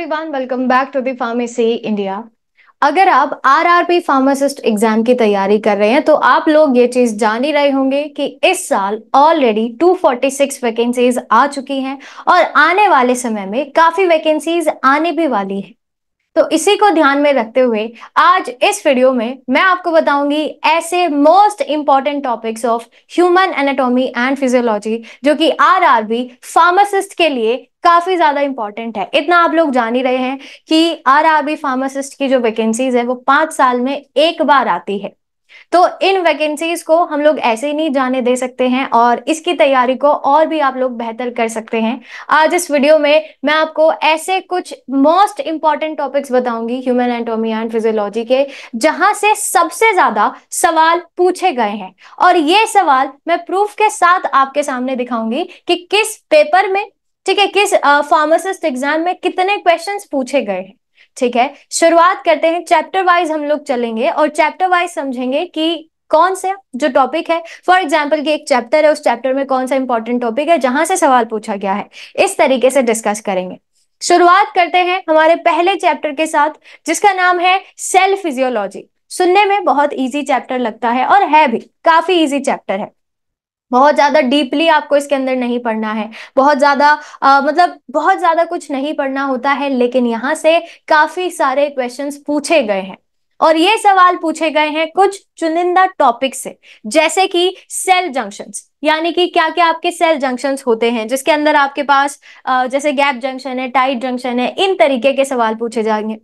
everyone welcome back to the pharmacy India अगर आप RRP pharmacist exam की तैयारी कर रहे हैं तो आप लोग ये चीज जान ही रहे होंगे कि इस साल ऑलरेडी 246 वैकेंसीज आ चुकी हैं और आने वाले समय में काफी वैकेंसीज आने भी वाली है तो इसी को ध्यान में रखते हुए आज इस वीडियो में मैं आपको बताऊंगी ऐसे most important topics of human anatomy and physiology जो कि आरआरबी फार्मासिस्ट के लिए काफी ज्यादा इंपॉर्टेंट है इतना आप लोग जान ही रहे हैं कि आर आरबी फार्मासिस्ट की जो वैकेंसीज है वो पांच साल में एक बार आती है तो इन वैकेंसीज को हम लोग ऐसे ही नहीं जाने दे सकते हैं और इसकी तैयारी को और भी आप लोग बेहतर कर सकते हैं आज इस वीडियो में मैं आपको ऐसे कुछ मोस्ट इंपॉर्टेंट टॉपिक्स बताऊंगी ह्यूमन एंटोमी एंड फिजियोलॉजी के जहां से सबसे ज्यादा सवाल पूछे गए हैं और ये सवाल मैं प्रूफ के साथ आपके सामने दिखाऊंगी कि किस पेपर में ठीक है किस फार्मासिस्ट एग्जाम में कितने क्वेश्चंस पूछे गए हैं ठीक है शुरुआत करते हैं चैप्टर वाइज हम लोग चलेंगे और चैप्टर वाइज समझेंगे कि कौन सा जो टॉपिक है फॉर एग्जाम्पल की एक चैप्टर है उस चैप्टर में कौन सा इंपॉर्टेंट टॉपिक है जहां से सवाल पूछा गया है इस तरीके से डिस्कस करेंगे शुरुआत करते हैं हमारे पहले चैप्टर के साथ जिसका नाम है सेल फिजियोलॉजी सुनने में बहुत इजी चैप्टर लगता है और है भी काफी इजी चैप्टर है बहुत ज्यादा डीपली आपको इसके अंदर नहीं पढ़ना है बहुत ज्यादा मतलब बहुत ज्यादा कुछ नहीं पढ़ना होता है लेकिन यहाँ से काफी सारे क्वेश्चंस पूछे गए हैं और ये सवाल पूछे गए हैं कुछ चुनिंदा टॉपिक से जैसे कि सेल जंक्शंस यानी कि क्या क्या आपके सेल जंक्शंस होते हैं जिसके अंदर आपके पास जैसे गैप जंक्शन है टाइट जंक्शन है इन तरीके के सवाल पूछे जाएंगे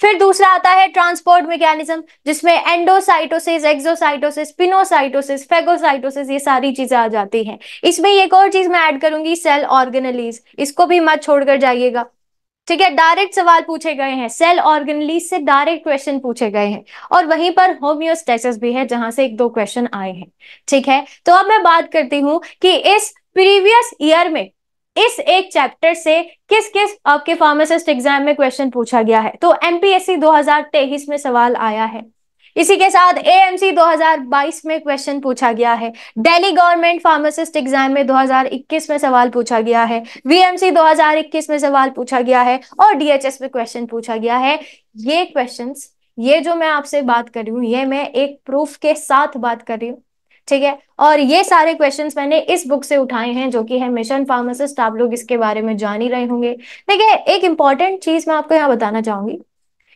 फिर दूसरा आता है ट्रांसपोर्ट मैकेनिज्म जिसमें एंडोसाइटोसिस एक्सोसाइटोसिस पिनोसाइटोसिस फेगोसाइटोसिस ये सारी चीजें आ जाती हैं इसमें एक और चीज मैं ऐड करूंगी सेल ऑर्गेनलीज इसको भी मत छोड़कर जाइएगा ठीक है डायरेक्ट सवाल पूछे गए हैं सेल ऑर्गेनलीज से डायरेक्ट क्वेश्चन पूछे गए हैं और वहीं पर होम्योस्टेसिस भी है जहां से एक दो क्वेश्चन आए हैं ठीक है तो अब मैं बात करती हूं कि इस प्रीवियस ईयर में इस एक चैप्टर से किस किस आपके फार्मासिस्ट एग्जाम में क्वेश्चन पूछा गया है तो एमपीएससी 2023 में सवाल आया है इसी के साथ एएमसी 2022 में क्वेश्चन पूछा गया है दिल्ली गवर्नमेंट फार्मासिस्ट एग्जाम में 2021 में सवाल पूछा गया है वीएमसी 2021 में सवाल पूछा गया है और डीएचएस में क्वेश्चन पूछा गया है ये क्वेश्चंस ये जो मैं आपसे बात कर रही हूँ ये मैं एक प्रूफ के साथ बात कर रही हूँ ठीक है और ये सारे क्वेश्चन मैंने इस बुक से उठाए हैं जो कि है मिशन फार्मासिस्ट आप लोग इसके बारे में जान ही रहे होंगे देखिए एक इंपॉर्टेंट चीज मैं आपको यहाँ बताना चाहूंगी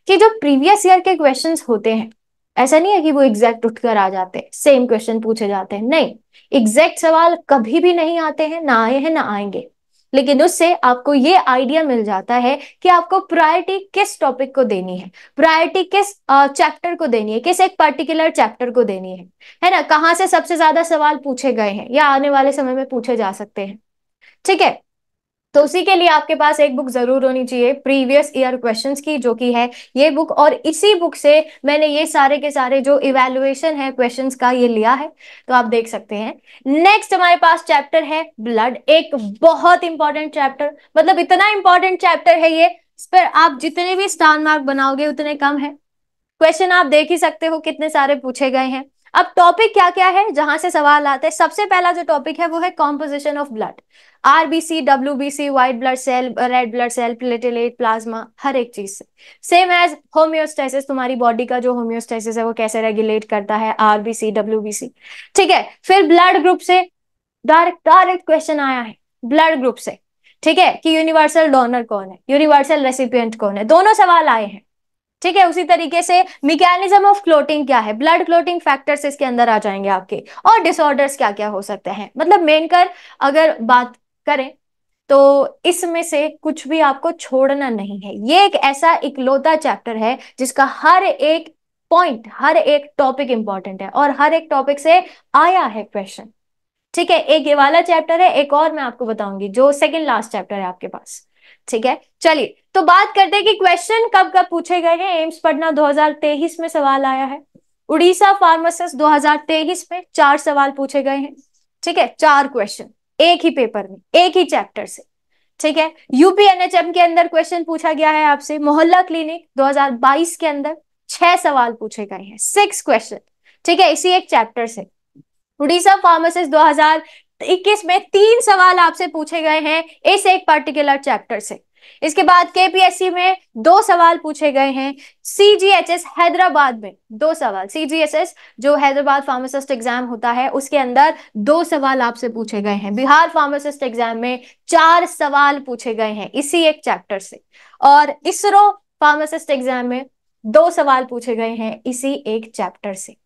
कि जो प्रीवियस ईयर के क्वेश्चन होते हैं ऐसा नहीं है कि वो एग्जैक्ट उठकर आ जाते हैं सेम क्वेश्चन पूछे जाते हैं नहीं एग्जैक्ट सवाल कभी भी नहीं आते हैं ना आए हैं ना आएंगे लेकिन उससे आपको ये आइडिया मिल जाता है कि आपको प्रायोरिटी किस टॉपिक को देनी है प्रायोरिटी किस चैप्टर को देनी है किस एक पर्टिकुलर चैप्टर को देनी है है ना कहाँ से सबसे ज्यादा सवाल पूछे गए हैं या आने वाले समय में पूछे जा सकते हैं ठीक है तो उसी के लिए आपके पास एक बुक जरूर होनी चाहिए प्रीवियस ईयर क्वेश्चंस की जो कि है ये बुक और इसी बुक से मैंने ये सारे के सारे जो इवेल्युएशन है क्वेश्चंस का ये लिया है तो आप देख सकते हैं नेक्स्ट हमारे पास चैप्टर है ब्लड एक बहुत इंपॉर्टेंट चैप्टर मतलब इतना इंपॉर्टेंट चैप्टर है ये इस पर आप जितने भी स्टार मार्क बनाओगे उतने कम है क्वेश्चन आप देख ही सकते हो कितने सारे पूछे गए हैं अब टॉपिक क्या क्या है जहां से सवाल आते हैं सबसे पहला जो टॉपिक है वो है composition of blood RBC W C white blood cell red blood cell platelet plasma हर एक चीज से सेम एज होम्योस्टाइसिस तुम्हारी बॉडी का जो होम्योस्टाइसिस है वो कैसे रेगुलेट करता है आरबीसी डब्ल्यू सी ठीक है फिर ब्लड ग्रुप से डायरेक्ट डायरेक्ट क्वेश्चन आया है ब्लड ग्रुप से ठीक है कि यूनिवर्सल डोनर कौन है यूनिवर्सल रेसिपियंट कौन है दोनों सवाल आए हैं ठीक है उसी तरीके से मिकेनिज्म ऑफ क्लोटिंग क्या है ब्लड क्लोटिंग फैक्टर्स इसके अंदर आ जाएंगे आपके और डिसऑर्डर्स क्या क्या हो सकते हैं मतलब मेनकर अगर बात करें तो इसमें से कुछ भी आपको छोड़ना नहीं है ये एक ऐसा इकलौता चैप्टर है जिसका हर एक पॉइंट हर एक टॉपिक इंपॉर्टेंट है और हर एक टॉपिक से आया है क्वेश्चन ठीक है एक ये वाला चैप्टर है एक और मैं आपको बताऊंगी जो सेकेंड लास्ट चैप्टर है आपके पास ठीक है चलिए तो बात करते हैं कि क्वेश्चन कब कब पूछे गए हैं एम्स पटना 2023 में सवाल आया है उड़ीसा फार्मासिस्ट 2023 में चार सवाल पूछे गए हैं ठीक है चार क्वेश्चन एक ही पेपर में एक ही चैप्टर से ठीक है यूपीएनएचएम के अंदर क्वेश्चन पूछा गया है आपसे मोहल्ला क्लिनिक 2022 के अंदर छह सवाल पूछे गए हैं सिक्स क्वेश्चन ठीक है इसी एक चैप्टर से उड़ीसा फार्मासिस्ट इक्कीस में तीन सवाल आपसे पूछे गए हैं इस एक पर्टिकुलर चैप्टर से इसके बाद केपीएससी में दो सवाल पूछे गए हैं सीजीएचएस हैदराबाद में दो सवाल सीजीएचएस जो हैदराबाद फार्मासिस्ट एग्जाम होता है उसके अंदर दो सवाल आपसे पूछे गए हैं बिहार फार्मासिस्ट एग्जाम में चार सवाल पूछे गए हैं इसी एक चैप्टर से और इसरो फार्मासिस्ट एग्जाम में दो सवाल पूछे गए हैं इसी एक चैप्टर से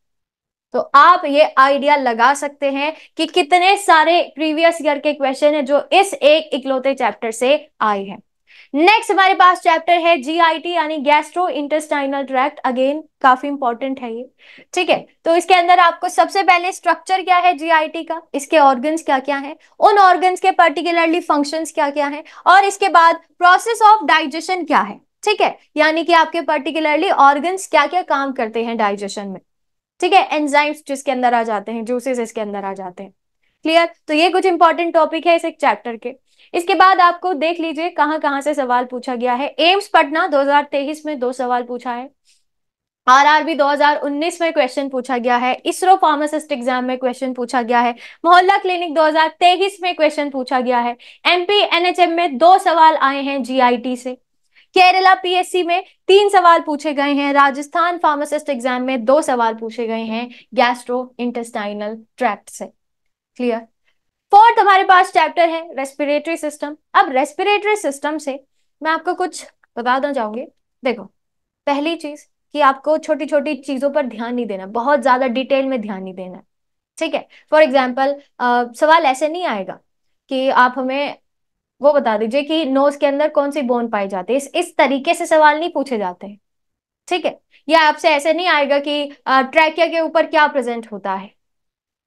तो आप ये आइडिया लगा सकते हैं कि कितने सारे प्रीवियस ईयर के क्वेश्चन है जो इस एक इकलौते चैप्टर से आए हैं नेक्स्ट हमारे पास चैप्टर है जीआईटी यानी गैस्ट्रो इंटेस्टाइनल ट्रैक्ट अगेन काफी इंपॉर्टेंट है ये ठीक है तो इसके अंदर आपको सबसे पहले स्ट्रक्चर क्या है जीआईटी का इसके ऑर्गन्स क्या क्या हैं उन ऑर्गन्स के पर्टिकुलरली फंक्शंस क्या क्या हैं और इसके बाद प्रोसेस ऑफ डाइजेशन क्या है ठीक है यानी कि आपके पर्टिकुलरली ऑर्गन्स क्या क्या काम करते हैं डाइजेशन में ठीक है एंजाइम्स जिसके अंदर आ जाते हैं जूसेस इसके अंदर आ जाते हैं क्लियर तो ये कुछ इंपॉर्टेंट टॉपिक है इस एक चैप्टर के इसके बाद आपको देख लीजिए कहाँ कहाँ से सवाल पूछा गया है एम्स पटना दो में दो सवाल पूछा है आरआरबी 2019 में क्वेश्चन पूछा गया है इसरो फार्मासिस्ट एग्जाम में क्वेश्चन पूछा गया है मोहल्ला क्लिनिक 2023 में क्वेश्चन पूछा गया है एमपी एनएचएम में दो सवाल आए हैं जीआईटी से केरला पीएससी में तीन सवाल पूछे गए हैं राजस्थान फार्मासिस्ट एग्जाम में दो सवाल पूछे गए हैं गैस्ट्रो इंटेस्टाइनल ट्रैक्ट से क्लियर फोर्थ हमारे पास चैप्टर है रेस्पिरेटरी सिस्टम अब रेस्पिरेटरी सिस्टम से मैं आपको कुछ बताना चाहूंगी देखो पहली चीज कि आपको छोटी छोटी चीजों पर ध्यान नहीं देना बहुत ज्यादा डिटेल में ध्यान नहीं देना ठीक है फॉर एग्जाम्पल सवाल ऐसे नहीं आएगा कि आप हमें वो बता दीजिए कि नोज के अंदर कौन सी बोन पाई जाती है इस, तरीके से सवाल नहीं पूछे जाते ठीक है या आपसे ऐसे नहीं आएगा कि ट्रैकिया के ऊपर क्या प्रेजेंट होता है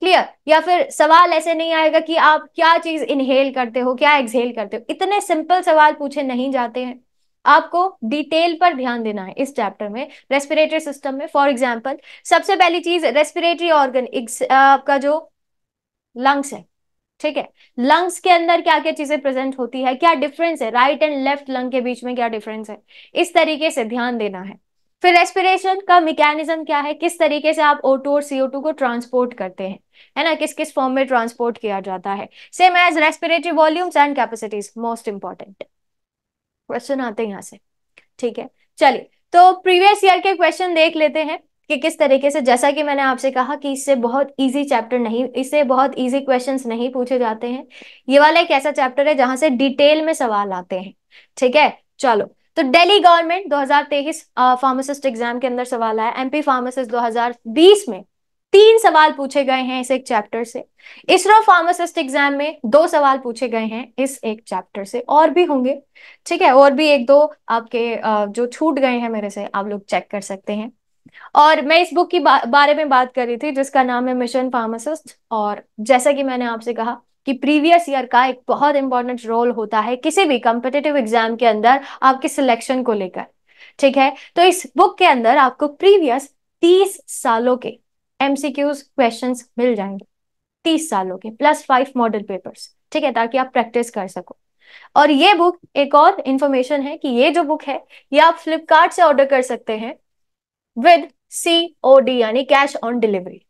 क्लियर या फिर सवाल ऐसे नहीं आएगा कि आप क्या चीज इनहेल करते हो क्या एक्सहेल करते हो इतने सिंपल सवाल पूछे नहीं जाते हैं आपको डिटेल पर ध्यान देना है इस चैप्टर में रेस्पिरेटरी सिस्टम में फॉर एग्जाम्पल सबसे पहली चीज रेस्पिरेटरी ऑर्गन आपका जो लंग्स है ठीक है लंग्स के अंदर क्या क्या चीजें प्रेजेंट होती है क्या डिफरेंस है राइट एंड लेफ्ट लंग के बीच में क्या डिफरेंस है इस तरीके से ध्यान देना है फिर रेस्पिरेशन का मैकेनिज्म क्या है किस तरीके से आप O2 और CO2 को ट्रांसपोर्ट करते हैं है ना किस किस फॉर्म में ट्रांसपोर्ट किया जाता है same as respiratory volumes and capacities most important question आते हैं यहाँ से ठीक है चलिए तो प्रीवियस ईयर के क्वेश्चन देख लेते हैं कि किस तरीके से जैसा कि मैंने आपसे कहा कि इससे बहुत इजी चैप्टर नहीं इससे बहुत इजी क्वेश्चंस नहीं पूछे जाते हैं ये वाला एक ऐसा चैप्टर है जहां से डिटेल में सवाल आते हैं ठीक है चलो तो दिल्ली गवर्नमेंट 2023 फार्मासिस्ट एग्जाम के अंदर सवाल आया एमपी फार्मासिस्ट 2020 में तीन सवाल पूछे गए हैं इस एक चैप्टर से इसरो फार्मासिस्ट एग्जाम में दो सवाल पूछे गए हैं इस एक चैप्टर से और भी होंगे ठीक है और भी एक दो आपके जो छूट गए हैं मेरे से आप लोग चेक कर सकते हैं और मैं इस बुक की बा, बारे में बात कर रही थी जिसका नाम है मिशन फार्मासिस्ट और जैसा कि मैंने आपसे कहा कि प्रीवियस ईयर का एक बहुत इंपॉर्टेंट रोल होता है किसी भी कॉम्पिटेटिव एग्जाम के अंदर आपके सिलेक्शन को लेकर ठीक है तो इस बुक के अंदर आपको प्रीवियस तीस सालों के एमसीक्यूज क्वेश्चंस मिल जाएंगे तीस सालों के प्लस फाइव मॉडल पेपर्स ठीक है ताकि आप प्रैक्टिस कर सको और ये बुक एक और इन्फॉर्मेशन है कि ये जो बुक है ये आप फ्लिपकार्ट से ऑर्डर कर सकते हैं विद सी ओ डी यानी कैश ऑन डिलीवरी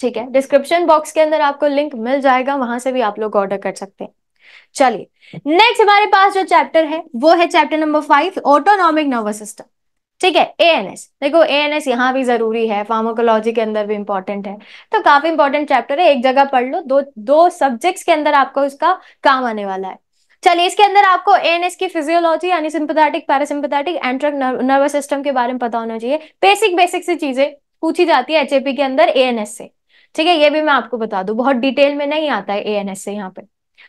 ठीक है डिस्क्रिप्शन बॉक्स के अंदर आपको लिंक मिल जाएगा वहां से भी आप लोग ऑर्डर कर सकते हैं चलिए नेक्स्ट हमारे पास जो चैप्टर है वो है chapter number five autonomic nervous system ठीक है ए एन एस देखो ए एन एस यहाँ भी जरूरी है फार्माकोलॉजी के अंदर भी इंपॉर्टेंट है तो काफी इंपॉर्टेंट चैप्टर है एक जगह पढ़ लो दो दो सब्जेक्ट्स के अंदर आपको इसका काम आने वाला है चलिए इसके अंदर आपको एन एस की फिजियोलॉजी यानी sympathetic parasympathetic enteric nervous system के बारे में पता होना चाहिए बेसिक बेसिक सी चीजें पूछी जाती है एचएपी के अंदर ए से ठीक है ये भी मैं आपको बता दू बहुत डिटेल में नहीं आता है एस से यहाँ पे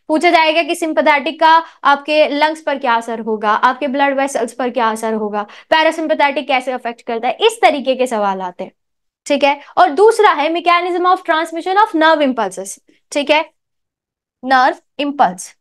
पूछा जाएगा कि सिंपथेटिक का आपके लंग्स पर क्या असर होगा आपके ब्लड वेसल्स पर क्या असर होगा पैरासिम्पथेटिक कैसे अफेक्ट करता है इस तरीके के सवाल आते हैं ठीक है और दूसरा है mechanism of transmission of nerve impulse ठीक है नर्व इम्पल्स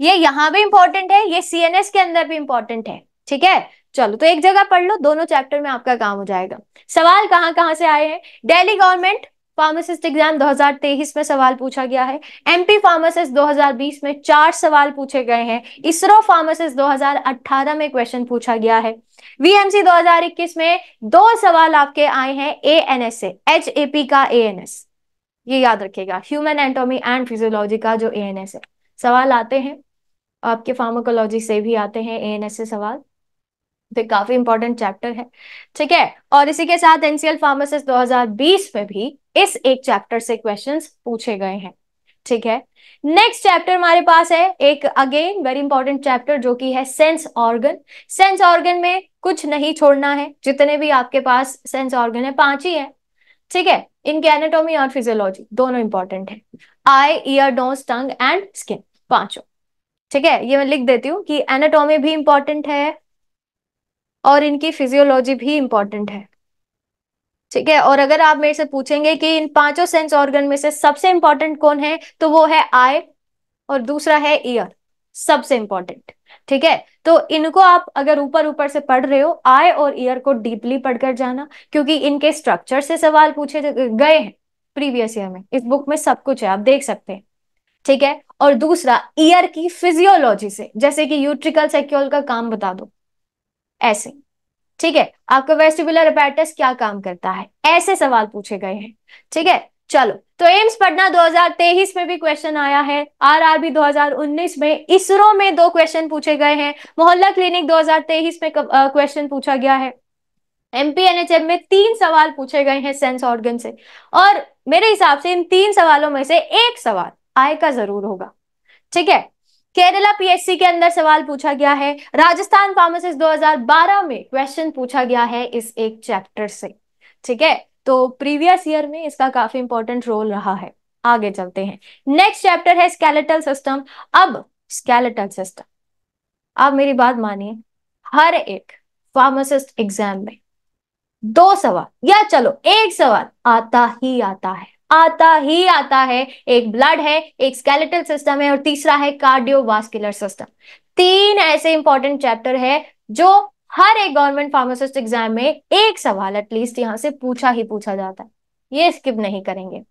ये यहाँ भी इंपॉर्टेंट है ये सीएनएस के अंदर भी इंपॉर्टेंट है ठीक है चलो तो एक जगह पढ़ लो दोनों चैप्टर में आपका काम हो जाएगा सवाल कहाँ कहाँ से आए हैं डेली गवर्नमेंट फार्मासिस्ट एग्जाम 2023 में सवाल पूछा गया है एमपी फार्मासिस्ट 2020 में चार सवाल पूछे गए हैं इसरो फार्मासिस्ट 2018 में क्वेश्चन पूछा गया है वीएमसी 2021 में दो सवाल आपके आए हैं A N S H A P का ए एन एस ये याद रखेगा ह्यूमन एंटोमी एंड फिजियोलॉजी का जो ए एन एस है सवाल आते हैं आपके फार्माकोलॉजी से भी आते हैं एएनएस से सवाल तो काफी इंपॉर्टेंट चैप्टर है ठीक है और इसी के साथ एनसीएल फार्मासिस्ट 2020 में भी इस एक चैप्टर से क्वेश्चंस पूछे गए हैं ठीक है नेक्स्ट चैप्टर हमारे पास है एक अगेन वेरी इंपॉर्टेंट चैप्टर जो कि है सेंस ऑर्गन सेंस ऑर्गन में कुछ नहीं छोड़ना है जितने भी आपके पास सेंस ऑर्गन है पांच ही है ठीक है इनके एनाटॉमी और फिजियोलॉजी दोनों इंपॉर्टेंट है eye ear nose tongue and skin पांचों ठीक है ये मैं लिख देती हूँ कि एनाटॉमी भी इंपॉर्टेंट है और इनकी फिजियोलॉजी भी इंपॉर्टेंट है ठीक है और अगर आप मेरे से पूछेंगे कि इन पांचों सेंस ऑर्गन में से सबसे इंपॉर्टेंट कौन है तो वो है आई और दूसरा है ईयर सबसे इंपॉर्टेंट ठीक है तो इनको आप अगर ऊपर ऊपर से पढ़ रहे हो आय और ईयर को डीपली पढ़कर जाना क्योंकि इनके स्ट्रक्चर से सवाल पूछे गए हैं प्रीवियस ईयर में इस बुक में सब कुछ है आप देख सकते हैं ठीक है और दूसरा ईयर की फिजियोलॉजी से जैसे कि यूट्रिकल सेक्यूल का काम बता दो ऐसे ठीक है आपका वेस्टिबुलर अपैरेटस क्या काम करता है ऐसे सवाल पूछे गए हैं ठीक है चलो तो एम्स पटना 2023 में भी क्वेश्चन आया है आरआरबी 2019 में इसरो में दो क्वेश्चन पूछे गए हैं मोहल्ला क्लिनिक 2023 में क्वेश्चन पूछा गया है एमपीएनएचएम में तीन सवाल पूछे गए हैं सेंस ऑर्गन से और मेरे हिसाब से इन तीन सवालों में से एक सवाल आएगा जरूर होगा ठीक है केरला पीएससी के अंदर सवाल पूछा गया है राजस्थान फार्मासिस्ट 2012 में क्वेश्चन पूछा गया है इस एक चैप्टर से ठीक है तो प्रीवियस ईयर में इसका काफी इंपॉर्टेंट रोल रहा है आगे चलते हैं नेक्स्ट चैप्टर है स्केलेटल सिस्टम अब स्केलेटल सिस्टम आप मेरी बात मानिए हर एक फार्मासिस्ट एग्जाम में दो सवाल या चलो एक सवाल आता ही आता है आता ही आता है एक ब्लड है एक स्केलेटल सिस्टम है और तीसरा है कार्डियोवास्कुलर सिस्टम तीन ऐसे इंपॉर्टेंट चैप्टर है जो हर एक गवर्नमेंट फार्मासिस्ट एग्जाम में एक सवाल एटलीस्ट यहां से पूछा ही पूछा जाता है ये स्किप नहीं करेंगे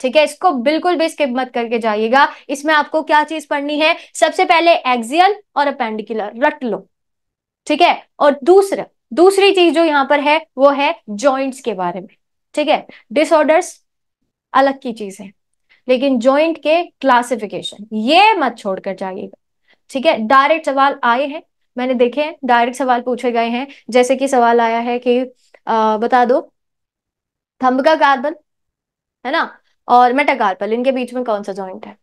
ठीक है इसको बिल्कुल भी स्किप मत करके जाइएगा इसमें आपको क्या चीज पढ़नी है सबसे पहले एक्सियल और अपेंडिकुलर रट लो ठीक है और दूसरा दूसरी चीज जो यहां पर है वो है जॉइंट्स के बारे में ठीक है डिसऑर्डर्स अलग की चीज है लेकिन ज्वाइंट के क्लासिफिकेशन ये मत छोड़कर जाइएगा ठीक है डायरेक्ट सवाल आए हैं मैंने देखे हैं डायरेक्ट सवाल पूछे गए हैं जैसे कि सवाल आया है कि आ, बता दो थम्ब का कार्बन है ना और मेटाकार्पल इनके बीच में कौन सा ज्वाइंट है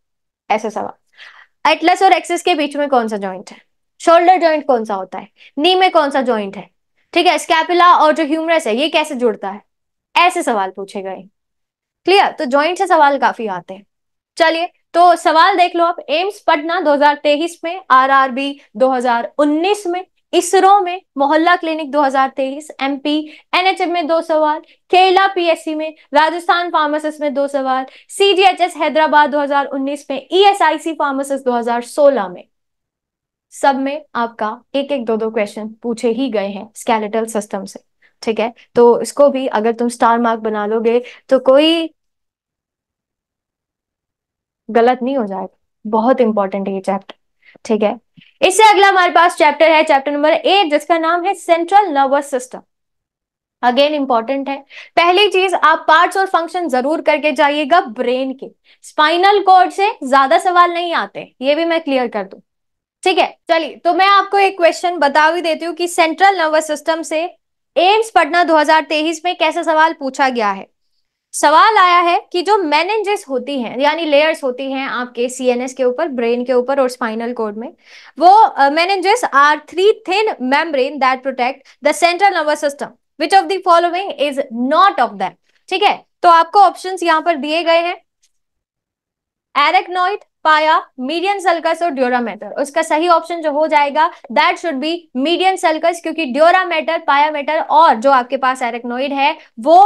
ऐसे सवाल एटलस और एक्सिस के बीच में कौन सा ज्वाइंट है शोल्डर ज्वाइंट कौन सा होता है नी में कौन सा ज्वाइंट है ठीक है स्कैपिला और जो ह्यूमरस है ये कैसे जुड़ता है ऐसे सवाल पूछे गए क्लियर तो ज्वाइंट से सवाल काफी आते हैं चलिए तो सवाल देख लो आप एम्स पटना 2023 में आरआरबी 2019 में इसरो में मोहल्ला क्लिनिक 2023 एमपी एनएचएम में दो सवाल केरला पीएससी में राजस्थान फार्मासिस्ट में दो सवाल सीजीएचएस हैदराबाद 2019 में ईएसआईसी फार्मासिस्ट 2016 में सब में आपका एक एक दो दो क्वेश्चन पूछे ही गए हैं स्केलेटल सिस्टम से ठीक है तो इसको भी अगर तुम स्टार मार्क बना लोगे तो कोई गलत नहीं हो जाएगा बहुत इंपॉर्टेंट है ये चैप्टर ठीक है इससे अगला हमारे पास चैप्टर है चैप्टर नंबर एट जिसका नाम है central nervous system again important है पहली चीज आप पार्ट्स और फंक्शन जरूर करके जाइएगा ब्रेन के स्पाइनल कोड से ज्यादा सवाल नहीं आते ये भी मैं क्लियर कर दू ठीक है चलिए तो मैं आपको एक क्वेश्चन बता भी देती हूँ कि सेंट्रल नर्वस सिस्टम से एम्स पटना 2023 में कैसा सवाल पूछा गया है सवाल आया है कि जो मैनेजेस होती हैं यानी लेयर्स होती हैं आपके सीएनएस के ऊपर ब्रेन के ऊपर और स्पाइनल कोड में वो meninges are three thin membrane that protect the central nervous system which of the following is not of them ठीक है तो आपको ऑप्शन यहां पर दिए गए हैं एरेक्नोइड पाया मीडियन सेल्कस और ड्योरा मैटर उसका सही ऑप्शन जो हो जाएगा that should be median sulcus क्योंकि ड्योरा पाया मैटर और जो आपके पास एरेक्नोइड है वो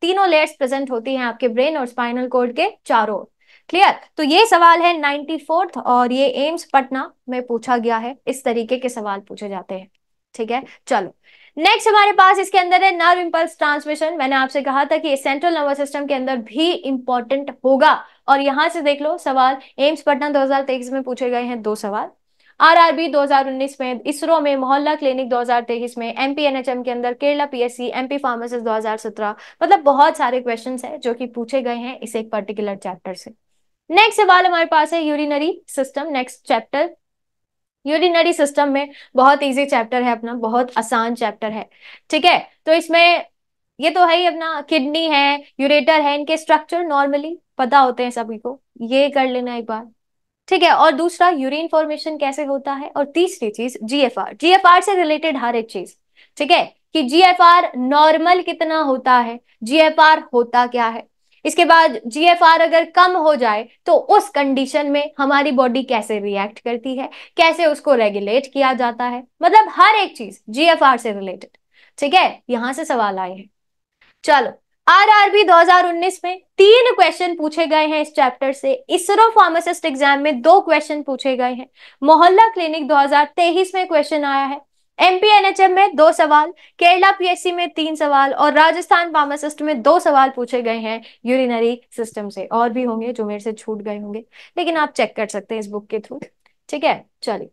तीनों लेयर्स प्रेजेंट होती हैं आपके ब्रेन और स्पाइनल कोड के चारों क्लियर तो ये सवाल है नाइन्टी फोर्थ और ये एम्स पटना में पूछा गया है इस तरीके के सवाल पूछे जाते हैं ठीक है चलो नेक्स्ट हमारे पास इसके अंदर है नर्व इम्पल्स ट्रांसमिशन मैंने आपसे कहा था कि सेंट्रल नर्वस सिस्टम के अंदर भी इंपॉर्टेंट होगा और यहां से देख लो सवाल एम्स पटना 2023 में पूछे गए हैं दो सवाल आरआरबी 2019 में इसरो में मोहल्ला क्लिनिक 2023 में एमपीएनएचएम के अंदर केरला पीएससी एमपी हजार 2017 मतलब बहुत सारे क्वेश्चंस हैं जो कि पूछे गए हैं इस एक पर्टिकुलर चैप्टर से नेक्स्ट सवाल हमारे पास है urinary system next chapter urinary system में बहुत इजी चैप्टर है अपना बहुत आसान चैप्टर है ठीक है तो इसमें ये तो है ही अपना किडनी है यूरेटर है इनके स्ट्रक्चर नॉर्मली पता होते हैं सभी को ये कर लेना एक बार ठीक है और दूसरा यूरिन फॉर्मेशन कैसे होता है और तीसरी चीज जीएफआर जीएफआर से रिलेटेड हर एक चीज ठीक है कि जीएफआर नॉर्मल कितना होता है जीएफआर होता क्या है इसके बाद जीएफआर अगर कम हो जाए तो उस कंडीशन में हमारी बॉडी कैसे रिएक्ट करती है कैसे उसको रेगुलेट किया जाता है मतलब हर एक चीज जीएफआर से रिलेटेड ठीक है यहां से सवाल आए हैं चलो आरआरबी 2019 में तीन क्वेश्चन पूछे गए हैं इस चैप्टर से इसरो फार्मासिस्ट एग्जाम में दो क्वेश्चन पूछे गए हैं मोहल्ला क्लिनिक 2023 में क्वेश्चन आया है एमपीएनएचएम में दो सवाल केरला पीएससी में तीन सवाल और राजस्थान फार्मासिस्ट में दो सवाल पूछे गए हैं यूरिनरी सिस्टम से और भी होंगे जो मेरे से छूट गए होंगे लेकिन आप चेक कर सकते हैं इस बुक के थ्रू ठीक है चलिए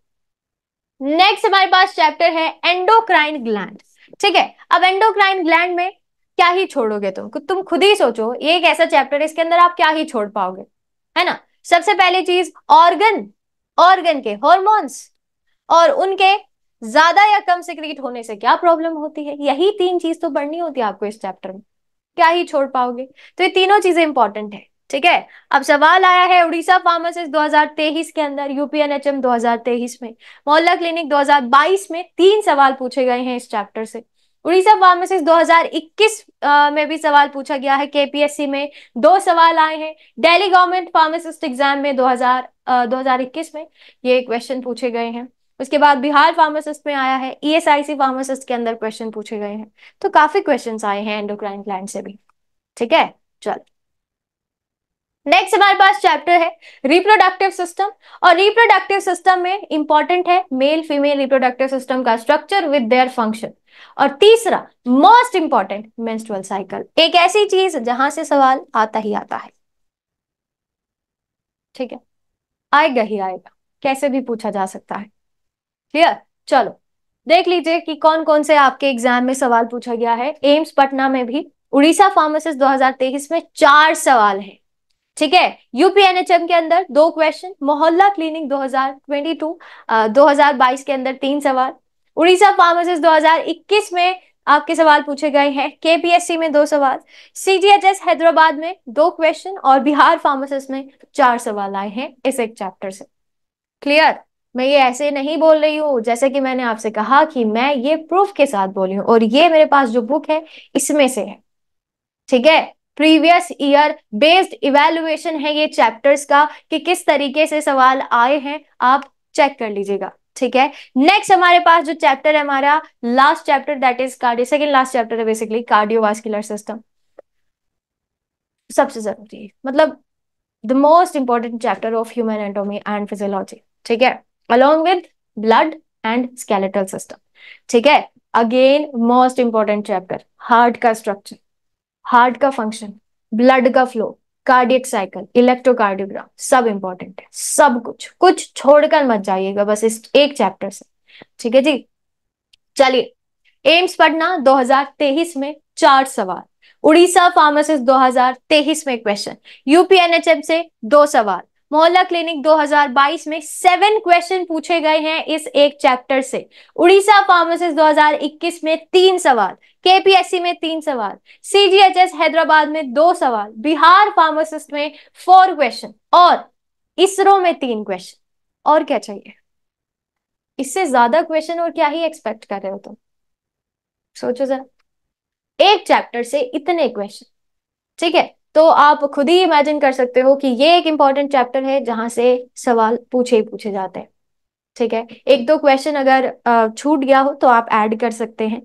नेक्स्ट हमारे पास चैप्टर है एंडोक्राइन ग्लैंड ठीक है अब एंडोक्राइन ग्लैंड में क्या ही छोड़ोगे तुम तुम खुद ही सोचो ये एक ऐसा चैप्टर है इसके अंदर आप क्या ही छोड़ पाओगे है ना सबसे पहली चीज ऑर्गन ऑर्गन के हॉर्मोन्स और उनके ज्यादा या कम सिक्रीट होने से क्या प्रॉब्लम होती है यही तीन चीज तो पढ़नी होती है आपको इस चैप्टर में क्या ही छोड़ पाओगे तो ये तीनों चीजें इंपॉर्टेंट है ठीक है अब सवाल आया है उड़ीसा फार्मासिस्ट तेईस के अंदर यूपीएनएचएम तेईस में मोहल्ला क्लिनिक 2022 में तीन सवाल पूछे गए हैं इस चैप्टर से उड़ीसा दो 2021 इक्कीस में भी सवाल पूछा गया है केपीएससी में दो सवाल आए हैं दिल्ली गवर्नमेंट फार्मासिस्ट एग्जाम में 2000 हजार 2021 में ये क्वेश्चन पूछे गए हैं उसके बाद बिहार फार्मासिस्ट में आया है ईएसआईसी e फार्मासिस्ट के अंदर क्वेश्चन पूछे गए हैं तो काफी क्वेश्चन आए हैं एंडोक्राइन प्लांट से भी ठीक है चलो नेक्स्ट हमारे पास चैप्टर है रिप्रोडक्टिव सिस्टम और रिप्रोडक्टिव सिस्टम में इंपॉर्टेंट है मेल फीमेल रिप्रोडक्टिव सिस्टम का स्ट्रक्चर विद देयर फंक्शन और तीसरा मोस्ट इंपॉर्टेंट मेंस्ट्रुअल साइकिल एक ऐसी चीज जहां से सवाल आता ही आता है ठीक है आएगा ही आएगा कैसे भी पूछा जा सकता है क्लियर चलो देख लीजिए कि कौन कौन से आपके एग्जाम में सवाल पूछा गया है एम्स पटना में भी उड़ीसा फार्मासिस्ट 2023 में चार सवाल हैं ठीक है यूपीएनएचएम के अंदर दो क्वेश्चन मोहल्ला क्लिनिक 2022 2022 के अंदर तीन सवाल उड़ीसा फार्मासिस्ट 2021 में आपके सवाल पूछे गए हैं केपीएससी e में दो सवाल सीजीएचएस हैदराबाद में दो क्वेश्चन और बिहार फार्मासिस्ट में चार सवाल आए हैं इस एक चैप्टर से क्लियर मैं ये ऐसे नहीं बोल रही हूँ जैसे कि मैंने आपसे कहा कि मैं ये प्रूफ के साथ बोली हूँ और ये मेरे पास जो बुक है इसमें से है ठीक है प्रीवियस ईयर बेस्ड इवेल्युएशन है ये चैप्टर्स का कि किस तरीके से सवाल आए हैं आप चेक कर लीजिएगा ठीक है नेक्स्ट हमारे पास जो चैप्टर है हमारा last chapter that is cardio second last chapter है बेसिकली कार्डियोवास्कुलर सिस्टम सबसे जरूरी मतलब the most important chapter of human anatomy and physiology ठीक है along with blood and skeletal system ठीक है again most important chapter heart का structure heart का फंक्शन ब्लड का फ्लो कार्डियक साइकिल इलेक्ट्रोकार्डियोग्राम सब इंपॉर्टेंट है सब कुछ कुछ छोड़कर मत जाइएगा बस इस एक चैप्टर से ठीक है जी चलिए एम्स पढ़ना 2023 में चार सवाल उड़ीसा फार्मासिस्ट 2023 में क्वेश्चन यूपीएनएचएम से दो सवाल मोहल्ला क्लिनिक 2022 में सेवन क्वेश्चन पूछे गए हैं इस एक चैप्टर से उड़ीसा फार्मासिस्ट 2021 में तीन सवाल केपीएससी में तीन सवाल सीजीएचएस हैदराबाद में दो सवाल बिहार फार्मासिस्ट में फोर क्वेश्चन और इसरो में तीन क्वेश्चन और क्या चाहिए इससे ज्यादा क्वेश्चन और क्या ही एक्सपेक्ट कर रहे हो तुम सोचो जरा एक चैप्टर से इतने क्वेश्चन ठीक है तो आप खुद ही इमेजिन कर सकते हो कि ये एक इंपॉर्टेंट चैप्टर है जहां से सवाल पूछे ही पूछे जाते हैं ठीक है एक दो क्वेश्चन अगर छूट गया हो तो आप ऐड कर सकते हैं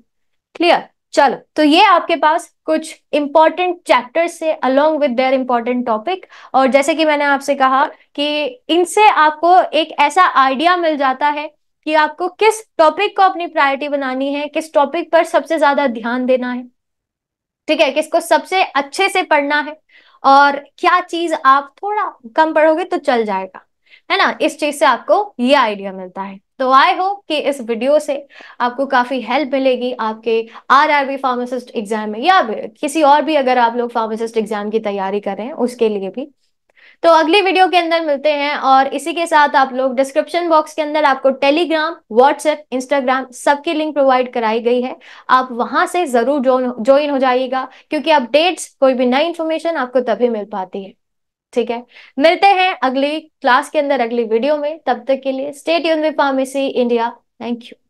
क्लियर चलो तो ये आपके पास कुछ इंपॉर्टेंट चैप्टर्स से along with their important topic और जैसे कि मैंने आपसे कहा कि इनसे आपको एक ऐसा आइडिया मिल जाता है कि आपको किस टॉपिक को अपनी प्रायोरिटी बनानी है किस टॉपिक पर सबसे ज्यादा ध्यान देना है ठीक है किसको सबसे अच्छे से पढ़ना है और क्या चीज आप थोड़ा कम पढ़ोगे तो चल जाएगा है ना इस चीज से आपको ये आइडिया मिलता है तो आई होप कि इस वीडियो से आपको काफी हेल्प मिलेगी आपके R R B pharmacist exam में या किसी और भी अगर आप लोग फार्मासिस्ट एग्जाम की तैयारी कर रहे हैं उसके लिए भी तो अगली वीडियो के अंदर मिलते हैं और इसी के साथ आप लोग डिस्क्रिप्शन बॉक्स के अंदर आपको टेलीग्राम व्हाट्सएप इंस्टाग्राम सबकी लिंक प्रोवाइड कराई गई है आप वहां से जरूर ज्वाइन हो जाइएगा क्योंकि अपडेट्स कोई भी नई इंफॉर्मेशन आपको तभी मिल पाती है ठीक है मिलते हैं अगली क्लास के अंदर अगली वीडियो में तब तक के लिए स्टेट यून with pharmacy India thank you